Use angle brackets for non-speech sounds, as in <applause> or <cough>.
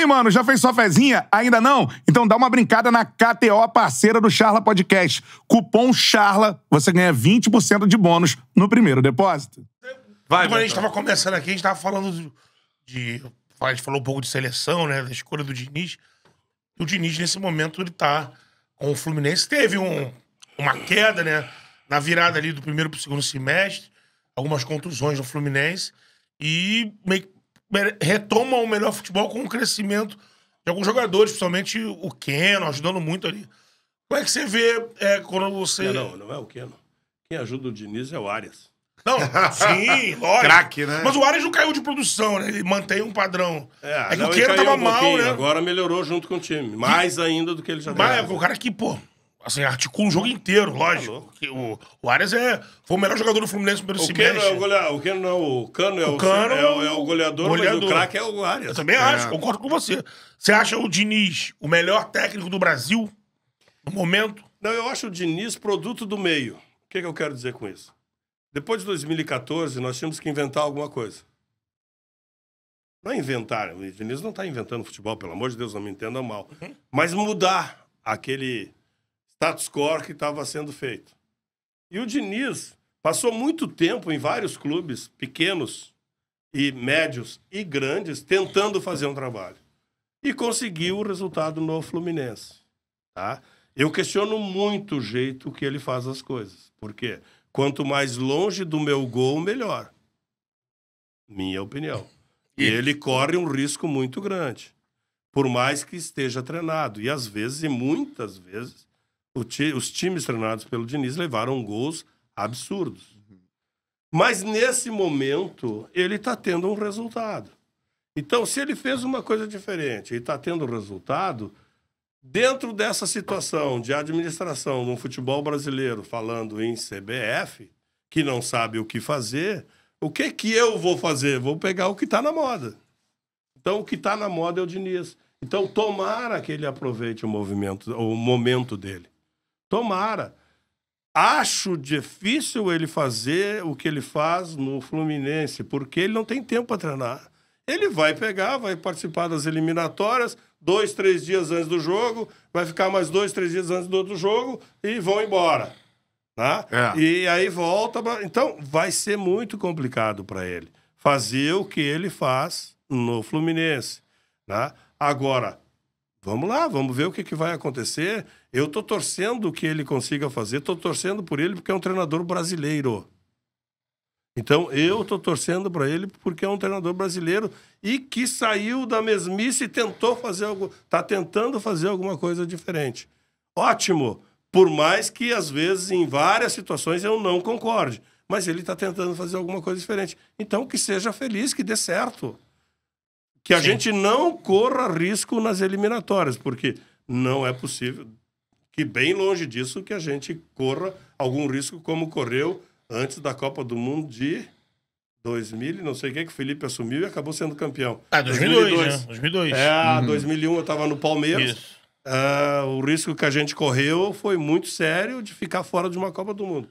aí, mano? Já fez sua fezinha? Ainda não? Então dá uma brincada na KTO, parceira do Charla Podcast. Cupom CHARLA, você ganha 20% de bônus no primeiro depósito. Vai, Quando a gente tava começando aqui, a gente tava falando de... A gente falou um pouco de seleção, né? Da escolha do Diniz. E o Diniz, nesse momento, ele tá com o Fluminense. Teve um, uma queda, né? Na virada ali do primeiro pro segundo semestre. Algumas contusões no Fluminense. E meio que retoma o melhor futebol com o crescimento de alguns jogadores, principalmente o Keno, ajudando muito ali. Como é que você vê é, quando você. Não, não, não é o Keno. Quem ajuda o Diniz é o Arias. Não, sim, <laughs> lógico. Craque, né? Mas o Arias não caiu de produção, né? Ele mantém um padrão. É, é que não, o Keno tava um mal, né? Agora melhorou junto com o time. Mais ainda do que ele já Mas é, o cara que, pô, Assim, articula o jogo inteiro, tá lógico. o, o Arias é, foi o melhor jogador do Fluminense no primeiro o semestre. É o, goleador, o Cano não, o Cano é o, Cano, é, o, é o goleador, goleador. o craque é o Arias. Eu também é. acho, concordo com você. Você acha o Diniz o melhor técnico do Brasil no momento? Não, eu acho o Diniz produto do meio. O que, é que eu quero dizer com isso? Depois de 2014, nós tínhamos que inventar alguma coisa. Não é inventar, o Diniz não está inventando futebol, pelo amor de Deus, não me entenda mal. Uhum. Mas mudar aquele status quo que estava sendo feito. E o Diniz passou muito tempo em vários clubes pequenos e médios e grandes tentando fazer um trabalho e conseguiu o resultado no Fluminense, tá? Eu questiono muito o jeito que ele faz as coisas, porque quanto mais longe do meu gol, melhor. Minha opinião. E ele corre um risco muito grande, por mais que esteja treinado. E às vezes, e muitas vezes, ti, os times treinados pelo Diniz levaram gols absurdos. Mas nesse momento, ele está tendo um resultado. Então, se ele fez uma coisa diferente e está tendo resultado, dentro dessa situação de administração no futebol brasileiro, falando em CBF, que não sabe o que fazer, o que que eu vou fazer? Vou pegar o que está na moda. Então, o que está na moda é o Diniz. Então, tomara que ele aproveite o movimento, o momento dele. Tomara. Acho difícil ele fazer o que ele faz no Fluminense, porque ele não tem tempo para treinar. Ele vai pegar, vai participar das eliminatórias, dois, três dias antes do jogo, vai ficar mais dois, três dias antes do outro jogo e vão embora. Né? É. E aí volta. Pra... Então, vai ser muito complicado para ele fazer o que ele faz no Fluminense. Né? Agora, vamos lá, vamos ver o que, que vai acontecer. Eu estou torcendo que ele consiga fazer, estou torcendo por ele porque é um treinador brasileiro. Então eu estou torcendo para ele porque é um treinador brasileiro e que saiu da mesmice e tentou fazer algo, está tentando fazer alguma coisa diferente. Ótimo, por mais que às vezes em várias situações eu não concorde, mas ele está tentando fazer alguma coisa diferente. Então que seja feliz, que dê certo que a Sim. gente não corra risco nas eliminatórias, porque não é possível que bem longe disso que a gente corra algum risco como correu antes da Copa do Mundo de 2000 não sei o que que o Felipe assumiu e acabou sendo campeão. Ah, 2002, 2002. Né? 2002. É, uhum. 2001 eu estava no Palmeiras. Isso. Uh, o risco que a gente correu foi muito sério de ficar fora de uma Copa do Mundo.